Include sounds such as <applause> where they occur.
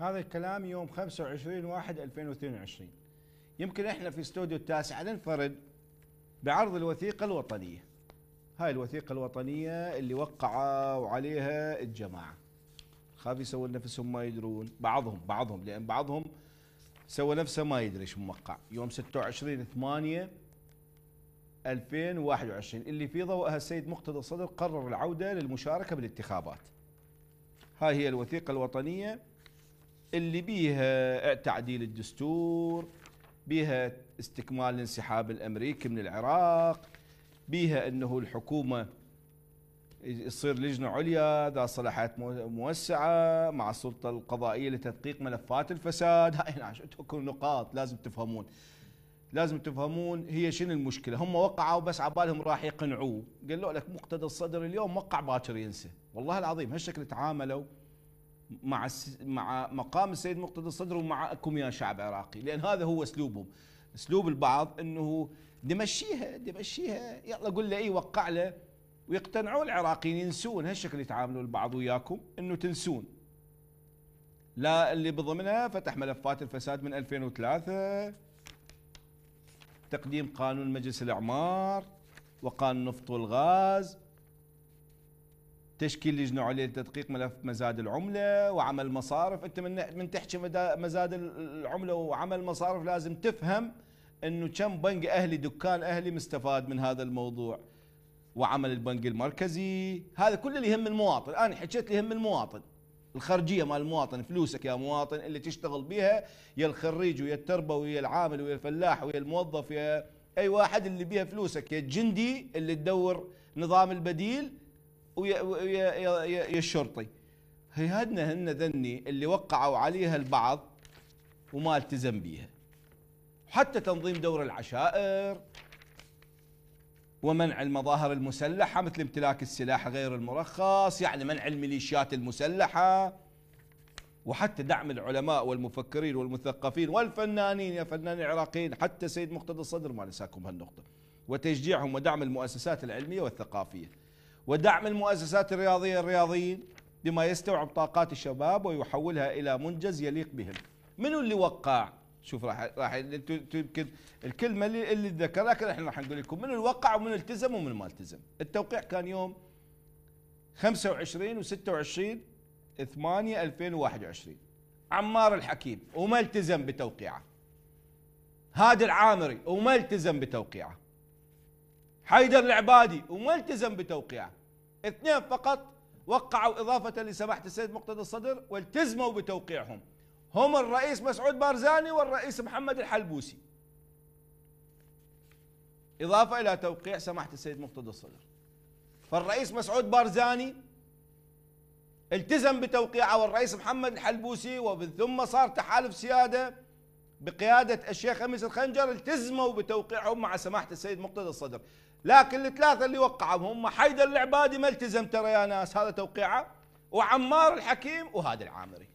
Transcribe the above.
هذا الكلام يوم 25 1 2022 يمكن احنا في استوديو التاسع ننفرد بعرض الوثيقة الوطنية هاي الوثيقة الوطنية اللي وقعوا عليها الجماعة خاف يسوون نفسهم ما يدرون بعضهم بعضهم لأن بعضهم سوى نفسه ما يدري شو موقع يوم 26 8 2021 اللي في ضوءها السيد مقتدى الصدر قرر العودة للمشاركة بالانتخابات هاي هي الوثيقة الوطنية اللي بيها تعديل الدستور بيها استكمال الانسحاب الامريكي من العراق بيها انه الحكومه يصير لجنه عليا ذا صلاحيات موسعه مع السلطه القضائيه لتدقيق ملفات الفساد <laughs> هاي تكون نقاط لازم تفهمون لازم تفهمون هي شنو المشكله هم وقعوا بس على بالهم راح يقنعوه قالوا لك مقتدى الصدر اليوم وقع باكر ينسى والله العظيم هالشكل تعاملوا مع مع مقام السيد مقتدى الصدر ومعكم يا شعب عراقي لان هذا هو اسلوبهم اسلوب البعض انه دمشيها دمشيها يلا قول له اي وقع له ويقتنعوا العراقيين ينسون هالشكل يتعاملوا البعض وياكم انه تنسون لا اللي بضمنها فتح ملفات الفساد من 2003 تقديم قانون مجلس الاعمار وقانون النفط والغاز تشكيل لجنه عليا لتدقيق ملف مزاد العمله وعمل مصارف انت من من تحكي مزاد العمله وعمل مصارف لازم تفهم انه كم بنك اهلي دكان اهلي مستفاد من هذا الموضوع وعمل البنك المركزي هذا كله اللي يهم المواطن انا حكيت اللي يهم المواطن الخرجيه مال المواطن فلوسك يا مواطن اللي تشتغل بها يا الخريج ويا التربوي ويا العامل ويا الفلاح ويا الموظف يا اي واحد اللي بيها فلوسك يا الجندي اللي تدور نظام البديل ويا, ويا, يا, يا الشرطي هيهدنا هن ذني اللي وقعوا عليها البعض وما التزم بيها حتى تنظيم دور العشائر ومنع المظاهر المسلحة مثل امتلاك السلاح غير المرخص يعني منع الميليشيات المسلحة وحتى دعم العلماء والمفكرين والمثقفين والفنانين يا فنانين العراقيين حتى سيد مقتدى الصدر ما نساكم هالنقطة وتشجيعهم ودعم المؤسسات العلمية والثقافية ودعم المؤسسات الرياضية الرياضيين بما يستوعب طاقات الشباب ويحولها إلى منجز يليق بهم منو اللي وقع شوف راح راح يمكن الكلمه اللي اللي ذكرها لكن احنا راح نقول لكم من الوقع ومن التزم ومن ما التزم التوقيع كان يوم 25 و26 8 2021 عمار الحكيم وما التزم بتوقيعه هادي العامري وما التزم بتوقيعه حيدر العبادي وما التزم بتوقيعه اثنين فقط وقعوا إضافة لسماحة السيد مقتدى الصدر والتزموا بتوقيعهم هم الرئيس مسعود بارزاني والرئيس محمد الحلبوسي إضافة إلى توقيع سماحة السيد مقتدى الصدر فالرئيس مسعود بارزاني التزم بتوقيعه والرئيس محمد الحلبوسي ومن ثم صار تحالف سيادة بقيادة الشيخ أميس الخنجر التزموا بتوقيعهم مع سماحة السيد مقتدى الصدر لكن الثلاثة اللي وقعوا هم حيدر العبادي ما التزم ترى يا ناس هذا توقيعه وعمار الحكيم وهذا العامري